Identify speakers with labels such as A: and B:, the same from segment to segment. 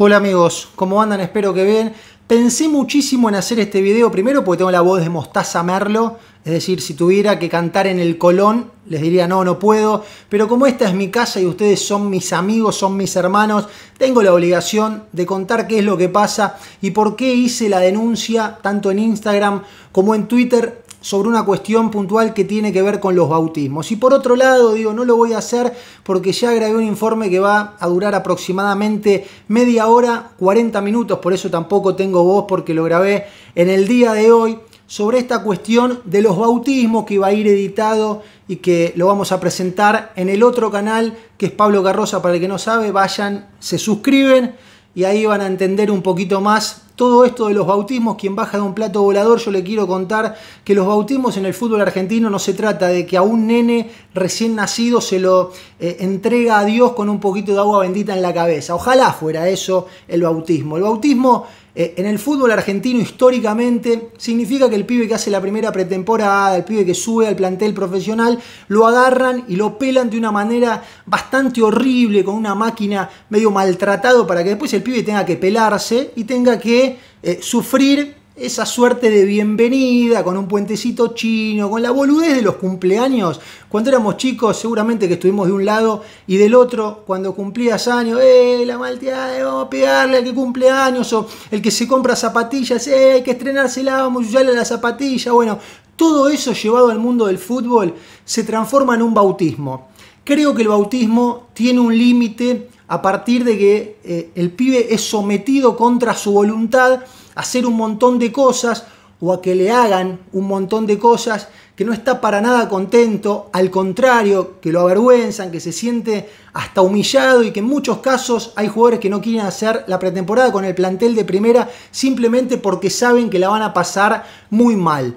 A: Hola amigos, ¿cómo andan? Espero que bien. Pensé muchísimo en hacer este video, primero porque tengo la voz de Mostaza Merlo, es decir, si tuviera que cantar en el Colón, les diría no, no puedo, pero como esta es mi casa y ustedes son mis amigos, son mis hermanos, tengo la obligación de contar qué es lo que pasa y por qué hice la denuncia tanto en Instagram como en Twitter sobre una cuestión puntual que tiene que ver con los bautismos. Y por otro lado, digo, no lo voy a hacer porque ya grabé un informe que va a durar aproximadamente media hora, 40 minutos, por eso tampoco tengo voz porque lo grabé en el día de hoy sobre esta cuestión de los bautismos que va a ir editado y que lo vamos a presentar en el otro canal que es Pablo Carroza, para el que no sabe, vayan, se suscriben y ahí van a entender un poquito más todo esto de los bautismos, quien baja de un plato volador, yo le quiero contar que los bautismos en el fútbol argentino no se trata de que a un nene recién nacido se lo eh, entrega a Dios con un poquito de agua bendita en la cabeza. Ojalá fuera eso el bautismo. El bautismo eh, en el fútbol argentino históricamente significa que el pibe que hace la primera pretemporada, el pibe que sube al plantel profesional, lo agarran y lo pelan de una manera bastante horrible, con una máquina medio maltratado para que después el pibe tenga que pelarse y tenga que eh, sufrir esa suerte de bienvenida, con un puentecito chino, con la boludez de los cumpleaños. Cuando éramos chicos, seguramente que estuvimos de un lado y del otro, cuando cumplías años, ¡eh, la malteada, vamos a pegarle al que cumpleaños! O el que se compra zapatillas, ¡eh, hay que estrenársela, vamos a usarle la zapatilla! Bueno, todo eso llevado al mundo del fútbol se transforma en un bautismo. Creo que el bautismo tiene un límite a partir de que eh, el pibe es sometido contra su voluntad hacer un montón de cosas o a que le hagan un montón de cosas que no está para nada contento, al contrario, que lo avergüenzan, que se siente hasta humillado y que en muchos casos hay jugadores que no quieren hacer la pretemporada con el plantel de primera simplemente porque saben que la van a pasar muy mal.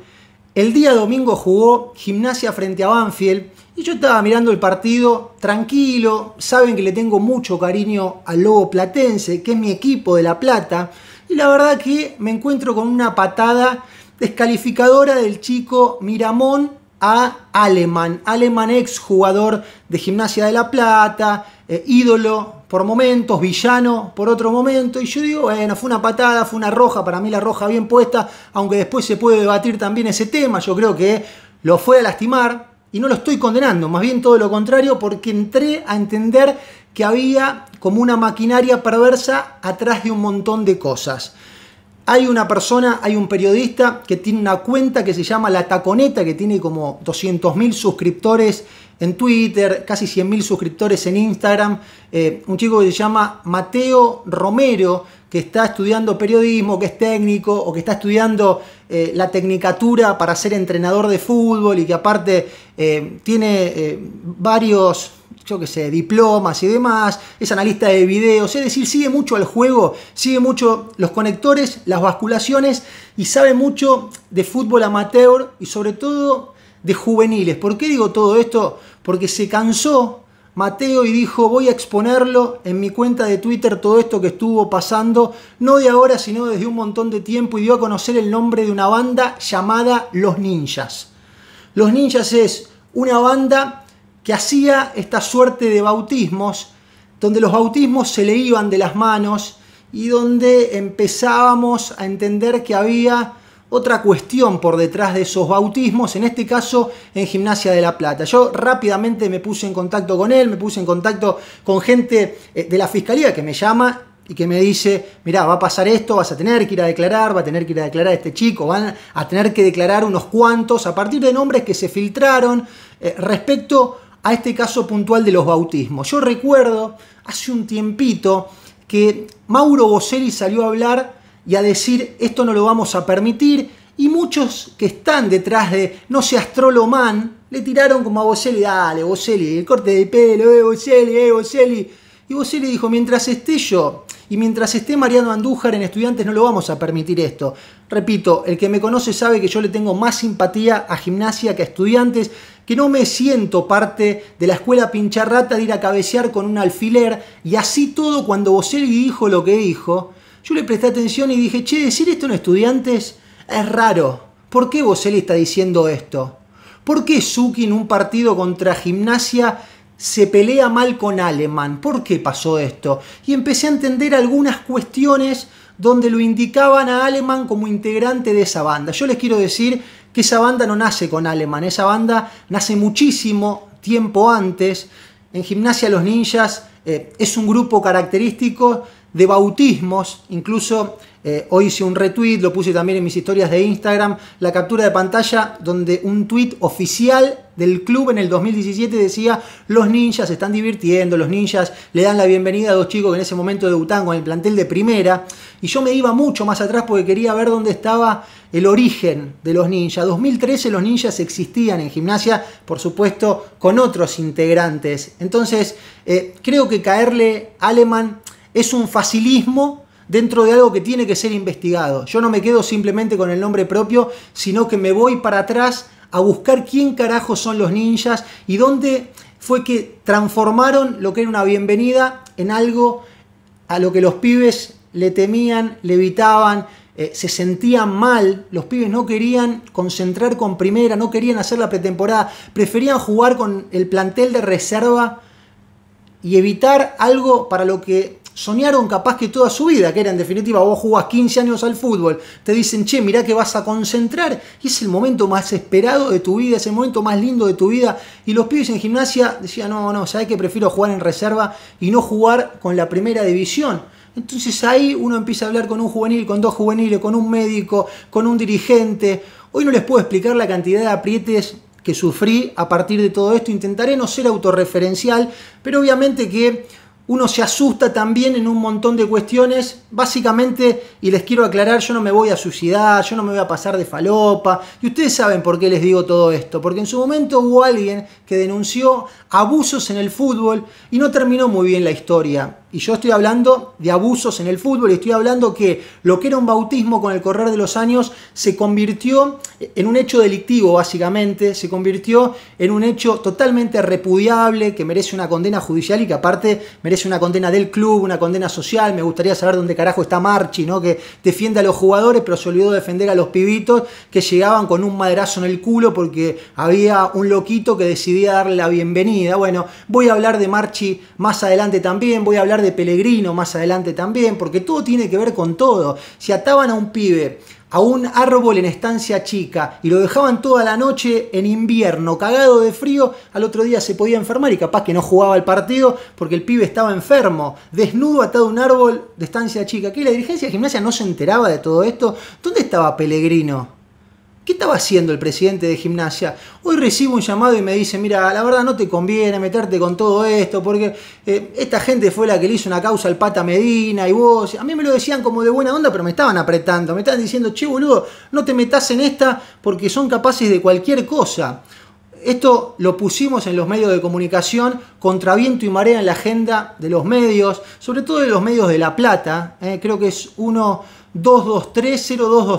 A: El día domingo jugó gimnasia frente a Banfield y yo estaba mirando el partido tranquilo, saben que le tengo mucho cariño al Lobo Platense, que es mi equipo de La Plata, y la verdad que me encuentro con una patada descalificadora del chico Miramón a Alemán. Alemán ex jugador de Gimnasia de la Plata, eh, ídolo por momentos, villano por otro momento. Y yo digo, bueno, fue una patada, fue una roja, para mí la roja bien puesta, aunque después se puede debatir también ese tema. Yo creo que lo fue a lastimar y no lo estoy condenando, más bien todo lo contrario, porque entré a entender que había como una maquinaria perversa atrás de un montón de cosas. Hay una persona, hay un periodista que tiene una cuenta que se llama La Taconeta, que tiene como 200.000 suscriptores en Twitter, casi 100.000 suscriptores en Instagram. Eh, un chico que se llama Mateo Romero, que está estudiando periodismo, que es técnico o que está estudiando eh, la tecnicatura para ser entrenador de fútbol y que aparte eh, tiene varios yo qué sé, diplomas y demás, es analista de videos, es decir, sigue mucho el juego, sigue mucho los conectores, las basculaciones y sabe mucho de fútbol amateur y sobre todo de juveniles. ¿Por qué digo todo esto? Porque se cansó Mateo y dijo, voy a exponerlo en mi cuenta de Twitter todo esto que estuvo pasando, no de ahora, sino desde un montón de tiempo, y dio a conocer el nombre de una banda llamada Los Ninjas. Los Ninjas es una banda que hacía esta suerte de bautismos, donde los bautismos se le iban de las manos y donde empezábamos a entender que había otra cuestión por detrás de esos bautismos, en este caso en Gimnasia de la Plata. Yo rápidamente me puse en contacto con él, me puse en contacto con gente eh, de la Fiscalía que me llama y que me dice, mirá, va a pasar esto, vas a tener que ir a declarar, va a tener que ir a declarar este chico, van a tener que declarar unos cuantos a partir de nombres que se filtraron eh, respecto a este caso puntual de los bautismos. Yo recuerdo hace un tiempito que Mauro Bocelli salió a hablar y a decir esto no lo vamos a permitir. Y muchos que están detrás de no seas astrolomán le tiraron como a Bocelli, dale Bocelli, el corte de pelo, eh Bocelli, eh Bocelli. Y Bocelli dijo, mientras esté yo y mientras esté Mariano Andújar en estudiantes no lo vamos a permitir esto. Repito, el que me conoce sabe que yo le tengo más simpatía a gimnasia que a estudiantes, que no me siento parte de la escuela pincharrata de ir a cabecear con un alfiler y así todo cuando Bocelli dijo lo que dijo, yo le presté atención y dije, che, decir esto en estudiantes es raro. ¿Por qué Boselli está diciendo esto? ¿Por qué Suki en un partido contra gimnasia se pelea mal con Aleman? ¿Por qué pasó esto? Y empecé a entender algunas cuestiones donde lo indicaban a Aleman como integrante de esa banda. Yo les quiero decir que esa banda no nace con Aleman. esa banda nace muchísimo tiempo antes. En Gimnasia Los Ninjas eh, es un grupo característico de bautismos, incluso eh, hoy hice un retweet, lo puse también en mis historias de Instagram, la captura de pantalla donde un tweet oficial del club en el 2017 decía, los ninjas se están divirtiendo, los ninjas le dan la bienvenida a dos chicos que en ese momento debutaban con el plantel de primera, y yo me iba mucho más atrás porque quería ver dónde estaba el origen de los ninjas. 2013 los ninjas existían en gimnasia, por supuesto, con otros integrantes. Entonces, eh, creo que caerle Alemán es un facilismo dentro de algo que tiene que ser investigado. Yo no me quedo simplemente con el nombre propio, sino que me voy para atrás a buscar quién carajo son los ninjas y dónde fue que transformaron lo que era una bienvenida en algo a lo que los pibes le temían, le evitaban, eh, se sentían mal, los pibes no querían concentrar con primera, no querían hacer la pretemporada, preferían jugar con el plantel de reserva y evitar algo para lo que soñaron capaz que toda su vida, que era en definitiva, vos jugás 15 años al fútbol, te dicen, che, mirá que vas a concentrar, y es el momento más esperado de tu vida, es el momento más lindo de tu vida, y los pibes en gimnasia decían, no, no, sabes que prefiero jugar en reserva y no jugar con la primera división. Entonces ahí uno empieza a hablar con un juvenil, con dos juveniles, con un médico, con un dirigente. Hoy no les puedo explicar la cantidad de aprietes que sufrí a partir de todo esto. Intentaré no ser autorreferencial, pero obviamente que uno se asusta también en un montón de cuestiones, básicamente, y les quiero aclarar, yo no me voy a suicidar, yo no me voy a pasar de falopa, y ustedes saben por qué les digo todo esto, porque en su momento hubo alguien que denunció abusos en el fútbol y no terminó muy bien la historia. Y yo estoy hablando de abusos en el fútbol estoy hablando que lo que era un bautismo con el correr de los años se convirtió en un hecho delictivo, básicamente, se convirtió en un hecho totalmente repudiable que merece una condena judicial y que aparte merece una condena del club, una condena social. Me gustaría saber dónde carajo está Marchi, ¿no? que defiende a los jugadores pero se olvidó defender a los pibitos que llegaban con un maderazo en el culo porque había un loquito que decidía darle la bienvenida. Bueno, voy a hablar de Marchi más adelante también, voy a hablar de Pellegrino más adelante también, porque todo tiene que ver con todo. Si ataban a un pibe a un árbol en estancia chica y lo dejaban toda la noche en invierno, cagado de frío, al otro día se podía enfermar y capaz que no jugaba el partido porque el pibe estaba enfermo, desnudo atado a un árbol de estancia chica. Aquí la dirigencia de gimnasia no se enteraba de todo esto. ¿Dónde estaba Pellegrino? ¿Qué estaba haciendo el presidente de gimnasia? Hoy recibo un llamado y me dice, mira, la verdad no te conviene meterte con todo esto, porque eh, esta gente fue la que le hizo una causa al Pata Medina y vos. A mí me lo decían como de buena onda, pero me estaban apretando, me estaban diciendo, che boludo, no te metas en esta porque son capaces de cualquier cosa. Esto lo pusimos en los medios de comunicación contra viento y marea en la agenda de los medios, sobre todo de los medios de La Plata. Eh. creo que es uno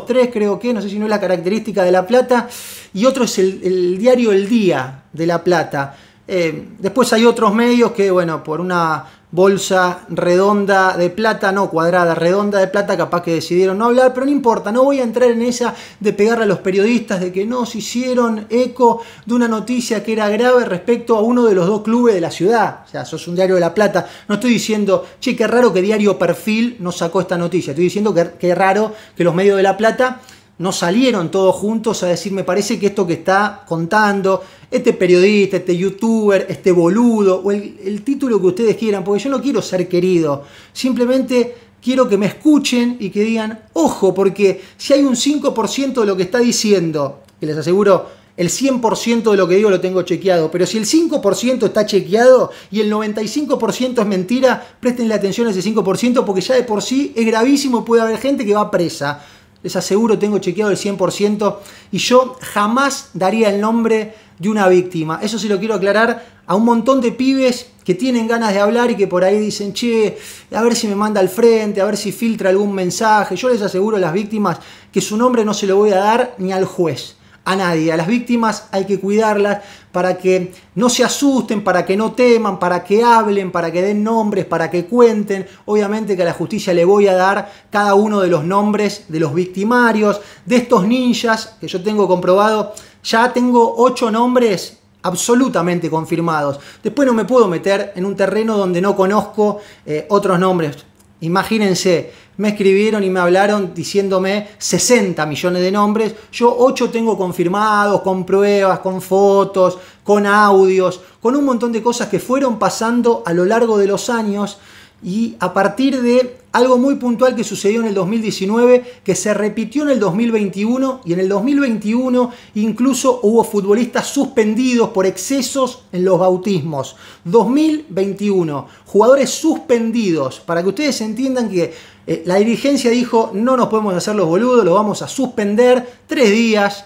A: tres creo que, no sé si no es la característica de La Plata, y otro es el, diario El Día de La Plata. Eh, después hay otros medios que, bueno, por una bolsa redonda de plata, no cuadrada, redonda de plata, capaz que decidieron no hablar, pero no importa, no voy a entrar en esa de pegarle a los periodistas de que no se hicieron eco de una noticia que era grave respecto a uno de los dos clubes de la ciudad, o sea, sos un diario de La Plata, no estoy diciendo, che, qué raro que Diario Perfil no sacó esta noticia, estoy diciendo que, qué raro que los medios de La Plata no salieron todos juntos a decir, me parece que esto que está contando este periodista, este youtuber, este boludo, o el, título que ustedes quieran, porque yo no quiero ser querido, simplemente quiero que me escuchen y que digan, ojo, porque si hay un 5% de lo que está diciendo, que les aseguro, el 100% de lo que digo lo tengo chequeado, pero si el 5% está chequeado y el 95% es mentira, prestenle atención a ese 5% porque ya de por sí es gravísimo puede haber gente que va presa les aseguro tengo chequeado el 100% y yo jamás daría el nombre de una víctima. Eso sí lo quiero aclarar a un montón de pibes que tienen ganas de hablar y que por ahí dicen, che, a ver si me manda al frente, a ver si filtra algún mensaje. Yo les aseguro a las víctimas que su nombre no se lo voy a dar ni al juez, a nadie. A las víctimas hay que cuidarlas para que no se asusten, para que no teman, para que hablen, para que den nombres, para que cuenten. Obviamente que a la justicia le voy a dar cada uno de los nombres de los victimarios, de estos ninjas que yo tengo comprobado. Ya tengo ocho nombres absolutamente confirmados. Después no me puedo meter en un terreno donde no conozco eh, otros nombres. Imagínense, me escribieron y me hablaron diciéndome 60 millones de nombres, yo 8 tengo confirmados, con pruebas, con fotos, con audios, con un montón de cosas que fueron pasando a lo largo de los años y a partir de algo muy puntual que sucedió en el 2019, que se repitió en el 2021 y en el 2021 incluso hubo futbolistas suspendidos por excesos en los bautismos. 2021, jugadores suspendidos, para que ustedes entiendan que eh, la dirigencia dijo no nos podemos hacer los boludos, lo vamos a suspender tres días,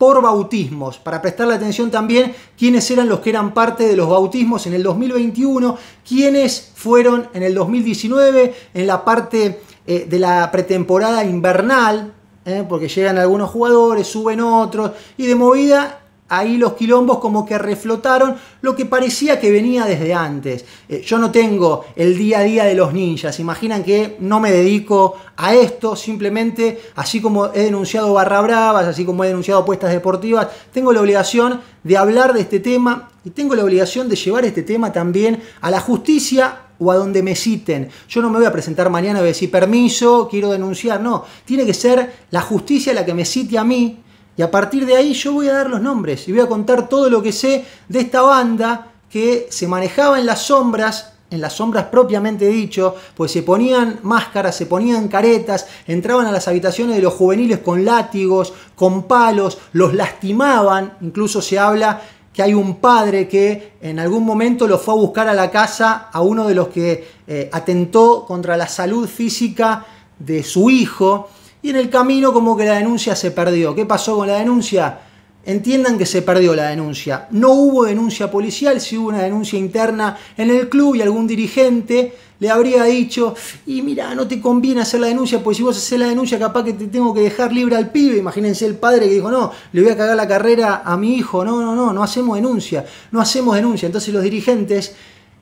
A: por bautismos, para prestarle atención también quiénes eran los que eran parte de los bautismos en el 2021, quiénes fueron en el 2019, en la parte eh, de la pretemporada invernal, eh, porque llegan algunos jugadores, suben otros, y de movida ahí los quilombos como que reflotaron lo que parecía que venía desde antes. Eh, yo no tengo el día a día de los ninjas, imaginan que no me dedico a esto, simplemente así como he denunciado barra bravas, así como he denunciado apuestas deportivas, tengo la obligación de hablar de este tema y tengo la obligación de llevar este tema también a la justicia o a donde me citen. Yo no me voy a presentar mañana y a decir permiso, quiero denunciar, no, tiene que ser la justicia la que me cite a mí y a partir de ahí yo voy a dar los nombres y voy a contar todo lo que sé de esta banda que se manejaba en las sombras en las sombras propiamente dicho, pues se ponían máscaras, se ponían caretas, entraban a las habitaciones de los juveniles con látigos, con palos, los lastimaban, incluso se habla que hay un padre que en algún momento lo fue a buscar a la casa a uno de los que eh, atentó contra la salud física de su hijo. Y en el camino como que la denuncia se perdió. ¿Qué pasó con la denuncia? Entiendan que se perdió la denuncia. No hubo denuncia policial, sí hubo una denuncia interna en el club y algún dirigente le habría dicho, y mira, no te conviene hacer la denuncia, pues si vos hacés la denuncia capaz que te tengo que dejar libre al pibe. Imagínense el padre que dijo, no, le voy a cagar la carrera a mi hijo. No, no, no, no hacemos denuncia, no hacemos denuncia. Entonces los dirigentes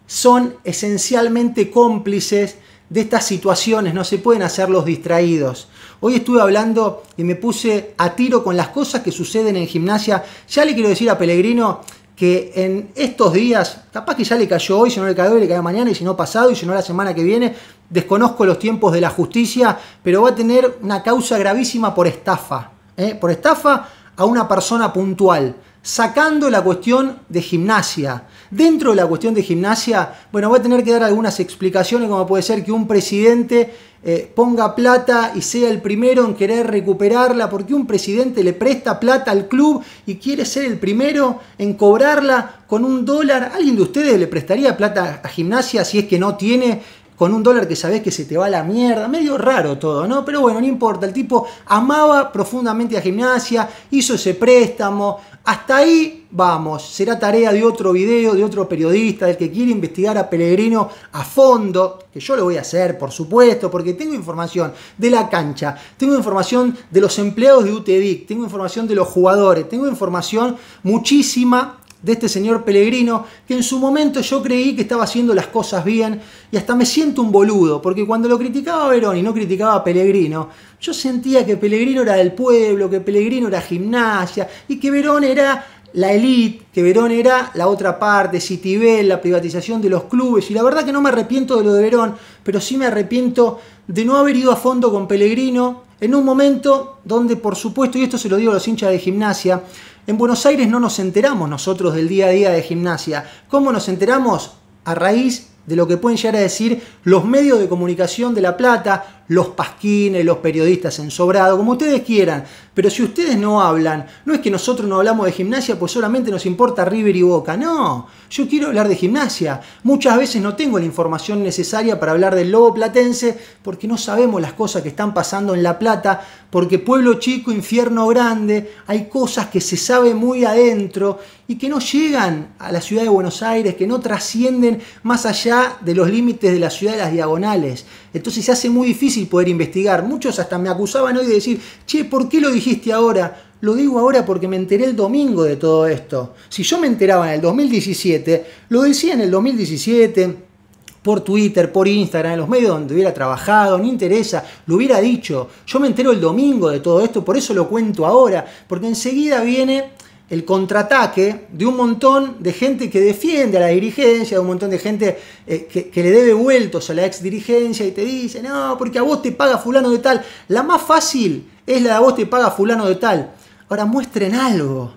A: son esencialmente cómplices de estas situaciones, no se pueden hacer los distraídos. Hoy estuve hablando y me puse a tiro con las cosas que suceden en gimnasia. Ya le quiero decir a Pellegrino que en estos días, capaz que ya le cayó hoy, si no le cayó hoy, le cayó mañana, y si no pasado, y si no la semana que viene, desconozco los tiempos de la justicia, pero va a tener una causa gravísima por estafa, ¿eh? por estafa a una persona puntual sacando la cuestión de gimnasia. Dentro de la cuestión de gimnasia, bueno, voy a tener que dar algunas explicaciones, como puede ser que un presidente eh, ponga plata y sea el primero en querer recuperarla, porque un presidente le presta plata al club y quiere ser el primero en cobrarla con un dólar. ¿Alguien de ustedes le prestaría plata a gimnasia si es que no tiene con un dólar que sabes que se te va a la mierda, medio raro todo, ¿no? Pero bueno, no importa, el tipo amaba profundamente a gimnasia, hizo ese préstamo, hasta ahí vamos, será tarea de otro video, de otro periodista, del que quiere investigar a Pellegrino a fondo, que yo lo voy a hacer, por supuesto, porque tengo información de la cancha, tengo información de los empleados de UTEDIC, tengo información de los jugadores, tengo información muchísima de este señor Pellegrino, que en su momento yo creí que estaba haciendo las cosas bien y hasta me siento un boludo, porque cuando lo criticaba Verón y no criticaba a Pellegrino, yo sentía que Pellegrino era del pueblo, que Pellegrino era gimnasia y que Verón era la élite que Verón era la otra parte, Citibel, la privatización de los clubes, y la verdad que no me arrepiento de lo de Verón, pero sí me arrepiento de no haber ido a fondo con Pellegrino en un momento donde, por supuesto, y esto se lo digo a los hinchas de gimnasia, en Buenos Aires no nos enteramos nosotros del día a día de gimnasia. ¿Cómo nos enteramos? A raíz de lo que pueden llegar a decir los medios de comunicación de La Plata, los pasquines, los periodistas en sobrado, como ustedes quieran. Pero si ustedes no hablan, no es que nosotros no hablamos de gimnasia, pues solamente nos importa River y Boca. No, yo quiero hablar de gimnasia. Muchas veces no tengo la información necesaria para hablar del lobo platense porque no sabemos las cosas que están pasando en La Plata, porque pueblo chico, infierno grande, hay cosas que se sabe muy adentro y que no llegan a la ciudad de Buenos Aires, que no trascienden más allá de los límites de la ciudad de las diagonales. Entonces se hace muy difícil poder investigar. Muchos hasta me acusaban hoy de decir, che, ¿por qué lo dijiste ahora? Lo digo ahora porque me enteré el domingo de todo esto. Si yo me enteraba en el 2017, lo decía en el 2017 por Twitter, por Instagram, en los medios donde hubiera trabajado, no interesa, lo hubiera dicho. Yo me entero el domingo de todo esto, por eso lo cuento ahora, porque enseguida viene el contraataque de un montón de gente que defiende a la dirigencia, de un montón de gente eh, que, que, le debe vueltos a la ex dirigencia y te dice, no, porque a vos te paga fulano de tal. La más fácil es la de a vos te paga fulano de tal. Ahora muestren algo,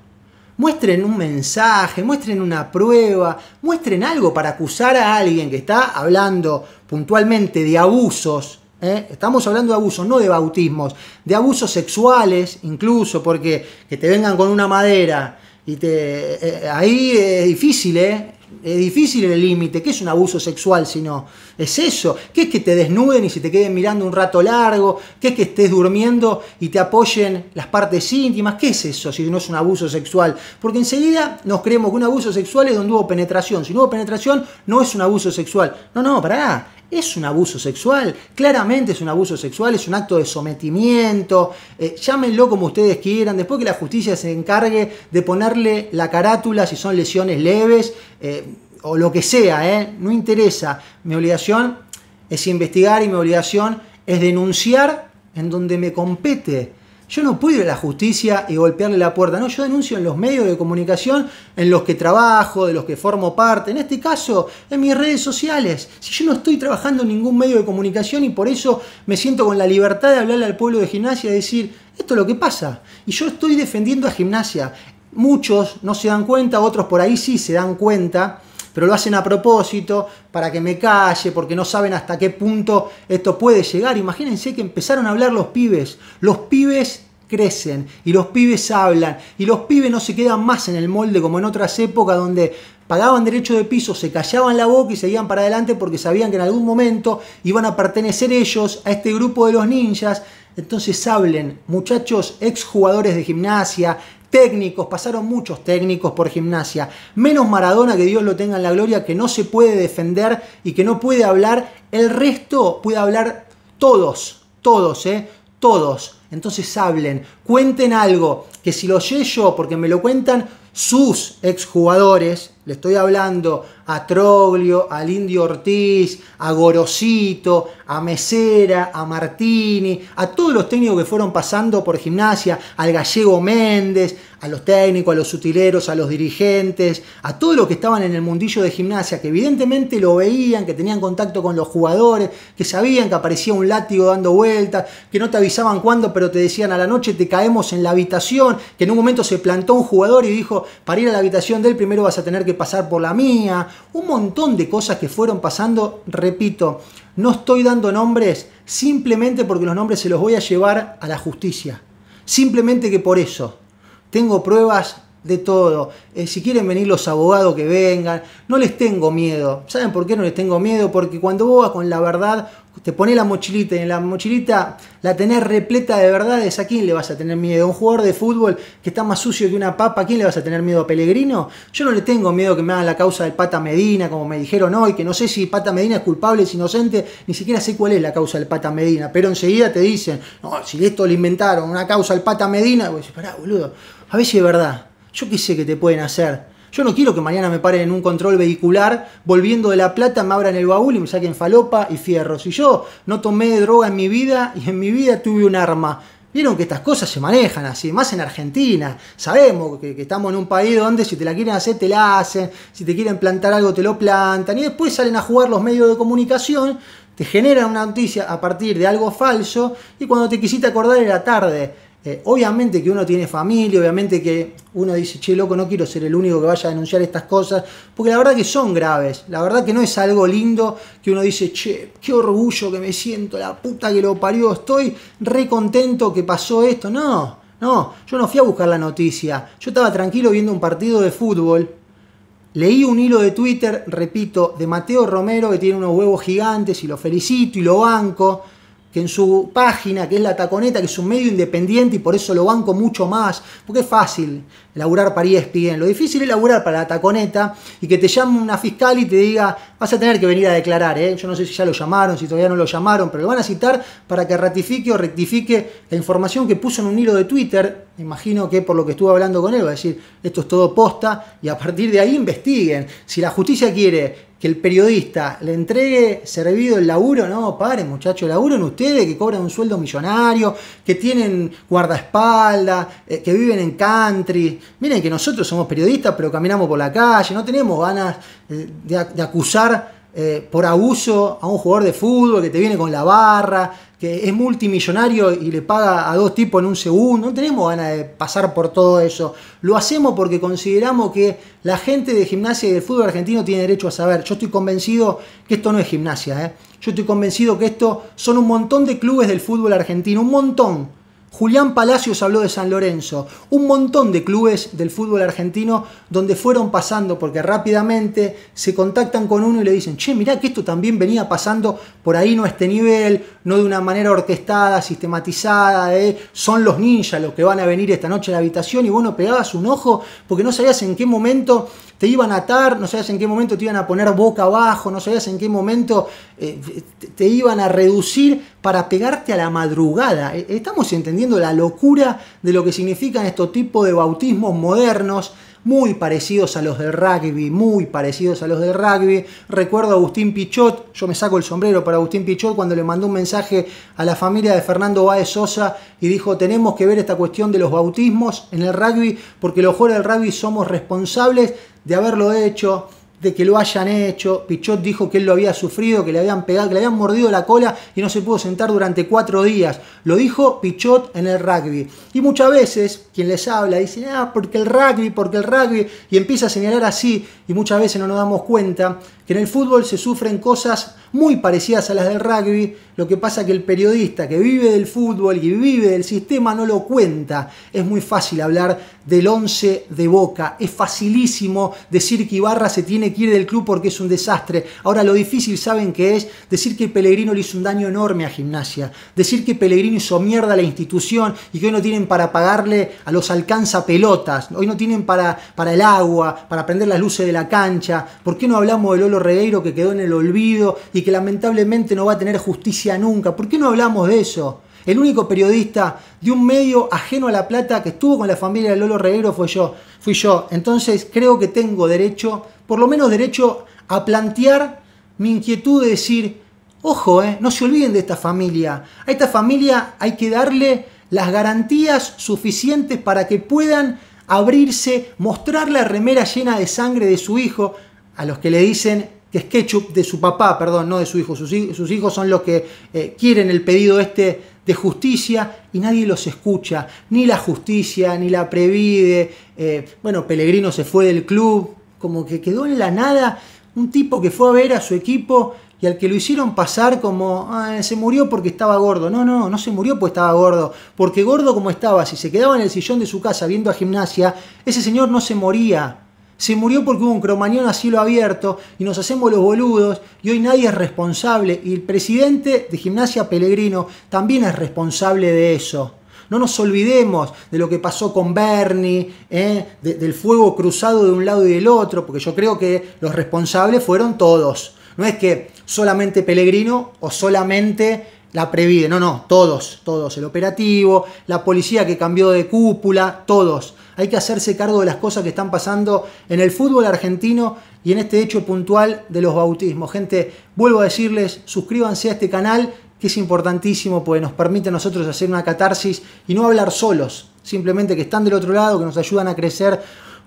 A: muestren un mensaje, muestren una prueba, muestren algo para acusar a alguien que está hablando puntualmente de abusos ¿eh? Estamos hablando de abusos, no de bautismos, de abusos sexuales, incluso, porque que te vengan con una madera y te. Eh, eh, ahí es difícil, Es difícil el límite. ¿Qué es un abuso sexual si no? Es eso. ¿Qué es que te desnuden y se te queden mirando un rato largo? ¿Qué es que estés durmiendo y te apoyen las partes íntimas? ¿Qué es eso si no es un abuso sexual? Porque enseguida nos creemos que un abuso sexual es donde hubo penetración. Si no hubo penetración, no es un abuso sexual. No, no, para nada es un abuso sexual, claramente es un abuso sexual, es un acto de sometimiento, eh, llámenlo como ustedes quieran, después que la justicia se encargue de ponerle la carátula si son lesiones leves eh, o lo que sea, eh, no interesa, mi obligación es investigar y mi obligación es denunciar en donde me compete yo no puedo ir a la justicia y golpearle la puerta, no, yo denuncio en los medios de comunicación en los que trabajo, de los que formo parte, en este caso en mis redes sociales. Si yo no estoy trabajando en ningún medio de comunicación y por eso me siento con la libertad de hablarle al pueblo de gimnasia y decir, esto es lo que pasa. Y yo estoy defendiendo a gimnasia. Muchos no se dan cuenta, otros por ahí sí se dan cuenta pero lo hacen a propósito para que me calle, porque no saben hasta qué punto esto puede llegar. Imagínense que empezaron a hablar los pibes. Los pibes crecen y los pibes hablan y los pibes no se quedan más en el molde como en otras épocas donde pagaban derecho de piso, se callaban la boca y seguían para adelante porque sabían que en algún momento iban a pertenecer ellos a este grupo de los ninjas. Entonces hablen, muchachos, exjugadores de gimnasia, técnicos, pasaron muchos técnicos por gimnasia, menos Maradona, que Dios lo tenga en la gloria, que no se puede defender y que no puede hablar, el resto puede hablar todos, todos, ¿eh? Todos. Entonces hablen, cuenten algo, que si lo sé yo, porque me lo cuentan sus exjugadores, le estoy hablando a Troglio, al Indio Ortiz, a Gorosito, a Mesera, a Martini, a todos los técnicos que fueron pasando por gimnasia, al gallego Méndez, a los técnicos, a los sutileros, a los dirigentes, a todos los que estaban en el mundillo de gimnasia, que evidentemente lo veían, que tenían contacto con los jugadores, que sabían que aparecía un látigo dando vueltas, que no te avisaban cuándo, pero te decían a la noche te caemos en la habitación, que en un momento se plantó un jugador y dijo, para ir a la habitación de él primero vas a tener que pasar por la mía, un montón de cosas que fueron pasando, repito, no estoy dando nombres simplemente porque los nombres se los voy a llevar a la justicia. Simplemente que por eso. Tengo pruebas de todo. Eh, si quieren venir los abogados que vengan, no les tengo miedo. ¿Saben por qué no les tengo miedo? Porque cuando vos vas con la verdad, te pones la mochilita y en la mochilita la tenés repleta de verdades. ¿A quién le vas a tener miedo? ¿A un jugador de fútbol que está más sucio que una papa? ¿A quién le vas a tener miedo? ¿A Pellegrino? Yo no le tengo miedo que me hagan la causa del Pata Medina, como me dijeron hoy, que no sé si Pata Medina es culpable, es inocente, ni siquiera sé cuál es la causa del Pata Medina. Pero enseguida te dicen, no, si esto lo inventaron, una causa al Pata Medina, pues vos decís, pará, boludo a si es verdad, yo qué sé que te pueden hacer. Yo no quiero que mañana me paren en un control vehicular, volviendo de La Plata, me abran el baúl y me saquen falopa y fierros. Si yo no tomé droga en mi vida y en mi vida tuve un arma. Vieron que estas cosas se manejan así, más en Argentina. Sabemos que, que, estamos en un país donde si te la quieren hacer, te la hacen, si te quieren plantar algo, te lo plantan, y después salen a jugar los medios de comunicación, te generan una noticia a partir de algo falso, y cuando te quisiste acordar era tarde. Eh, obviamente que uno tiene familia, obviamente que uno dice, che, loco, no quiero ser el único que vaya a denunciar estas cosas, porque la verdad que son graves, la verdad que no es algo lindo que uno dice, che, qué orgullo que me siento, la puta que lo parió, estoy re contento que pasó esto, no, no, yo no fui a buscar la noticia, yo estaba tranquilo viendo un partido de fútbol, Leí un hilo de Twitter, repito, de Mateo Romero, que tiene unos huevos gigantes y lo felicito y lo banco que en su página, que es La Taconeta, que es un medio independiente y por eso lo banco mucho más, porque es fácil laburar para ESPN, lo difícil es laburar para La Taconeta y que te llame una fiscal y te diga, vas a tener que venir a declarar, ¿eh? yo no sé si ya lo llamaron, si todavía no lo llamaron, pero lo van a citar para que ratifique o rectifique la información que puso en un hilo de Twitter, imagino que por lo que estuve hablando con él, va a decir, esto es todo posta y a partir de ahí investiguen, si la justicia quiere que el periodista le entregue servido el laburo, no, paren muchachos, en ustedes que cobran un sueldo millonario, que tienen guardaespaldas, eh, que viven en country. Miren que nosotros somos periodistas, pero caminamos por la calle, no tenemos ganas eh, de, acusar eh, por abuso a un jugador de fútbol que te viene con la barra, que es multimillonario y le paga a dos tipos en un segundo. No tenemos ganas de pasar por todo eso. Lo hacemos porque consideramos que la gente de gimnasia y del fútbol argentino tiene derecho a saber. Yo estoy convencido que esto no es gimnasia. ¿eh? Yo estoy convencido que esto son un montón de clubes del fútbol argentino. Un montón Julián Palacios habló de San Lorenzo, un montón de clubes del fútbol argentino donde fueron pasando porque rápidamente se contactan con uno y le dicen, che, mirá que esto también venía pasando por ahí, no a este nivel, no de una manera orquestada, sistematizada, ¿eh? son los ninjas los que van a venir esta noche a la habitación y vos pegabas un ojo porque no sabías en qué momento te iban a atar, no sabías en qué momento te iban a poner boca abajo, no sabías en qué momento eh, te iban a reducir para pegarte a la madrugada. Eh, estamos entendiendo la locura de lo que significan estos tipos de bautismos modernos muy parecidos a los del rugby, muy parecidos a los del rugby. Recuerdo a Agustín Pichot, yo me saco el sombrero para Agustín Pichot cuando le mandó un mensaje a la familia de Fernando Báez Sosa y dijo, tenemos que ver esta cuestión de los bautismos en el rugby, porque los jugadores del rugby somos responsables de haberlo hecho de que lo hayan hecho. Pichot dijo que él lo había sufrido, que le habían pegado, que le habían mordido la cola y no se pudo sentar durante cuatro días. Lo dijo Pichot en el rugby. Y muchas veces quien les habla dice, ah, porque el rugby, porque el rugby, y empieza a señalar así, y muchas veces no nos damos cuenta en el fútbol se sufren cosas muy parecidas a las del rugby, lo que pasa que el periodista que vive del fútbol y vive del sistema no lo cuenta. Es muy fácil hablar del 11 de Boca, es facilísimo decir que Ibarra se tiene que ir del club porque es un desastre. Ahora lo difícil saben que es decir que Pellegrino le hizo un daño enorme a Gimnasia, decir que Pellegrino hizo mierda a la institución y que hoy no tienen para pagarle a los alcanza pelotas, hoy no tienen para, para el agua, para prender las luces de la cancha. ¿Por qué no hablamos del olor Regueiro que quedó en el olvido y que lamentablemente no va a tener justicia nunca. ¿Por qué no hablamos de eso? El único periodista de un medio ajeno a La Plata que estuvo con la familia de Lolo Regueiro fue yo. Fui yo. Entonces creo que tengo derecho, por lo menos derecho, a plantear mi inquietud de decir, ojo, eh, no se olviden de esta familia. A esta familia hay que darle las garantías suficientes para que puedan abrirse, mostrar la remera llena de sangre de su hijo, a los que le dicen que es ketchup de su papá, perdón, no de su hijo. Sus, hijos son los que eh, quieren el pedido este de justicia y nadie los escucha, ni la justicia, ni la previde. Eh, bueno, Pellegrino se fue del club, como que quedó en la nada un tipo que fue a ver a su equipo y al que lo hicieron pasar como ah, se murió porque estaba gordo. No, no, no se murió porque estaba gordo. Porque gordo como estaba, si se quedaba en el sillón de su casa viendo a gimnasia, ese señor no se moría. Se murió porque hubo un cromañón a cielo abierto y nos hacemos los boludos y hoy nadie es responsable. Y el presidente de Gimnasia Pellegrino también es responsable de eso. No nos olvidemos de lo que pasó con Bernie, ¿eh? del fuego cruzado de un lado y del otro, porque yo creo que los responsables fueron todos. No es que solamente Pellegrino o solamente la Previde, no, no, todos, todos, el operativo, la policía que cambió de cúpula, todos. Hay que hacerse cargo de las cosas que están pasando en el fútbol argentino y en este hecho puntual de los bautismos. Gente, vuelvo a decirles, suscríbanse a este canal que es importantísimo porque nos permite a nosotros hacer una catarsis y no hablar solos, simplemente que están del otro lado, que nos ayudan a crecer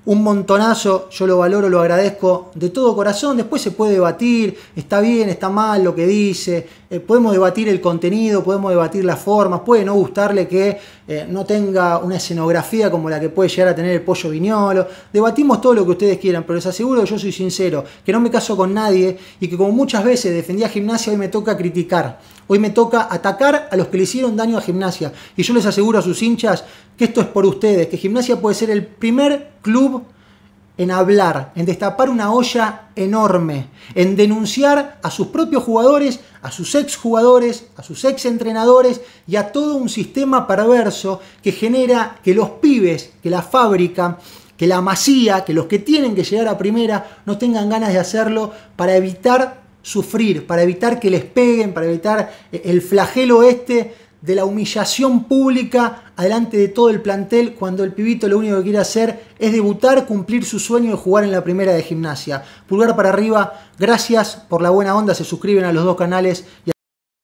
A: un montonazo, yo lo valoro, lo agradezco de todo corazón. Después se puede debatir, está bien, está mal lo que dice, eh, podemos debatir el contenido, podemos debatir las formas, puede no gustarle que eh, no tenga una escenografía como la que puede llegar a tener el pollo viñolo. Debatimos todo lo que ustedes quieran, pero les aseguro que yo soy sincero, que no me caso con nadie y que como muchas veces defendía gimnasia hoy me toca criticar. Hoy me toca atacar a los que le hicieron daño a Gimnasia. Y yo les aseguro a sus hinchas que esto es por ustedes, que Gimnasia puede ser el primer club en hablar, en destapar una olla enorme, en denunciar a sus propios jugadores, a sus exjugadores, a sus exentrenadores y a todo un sistema perverso que genera que los pibes, que la fábrica, que la masía, que los que tienen que llegar a primera no tengan ganas de hacerlo para evitar sufrir, para evitar que les peguen, para evitar eh, el flagelo este de la humillación pública adelante de todo el plantel cuando el pibito lo único que quiere hacer es debutar, cumplir su sueño de jugar en la primera de gimnasia. Pulgar para arriba, gracias por la buena onda, se suscriben a los dos canales. Y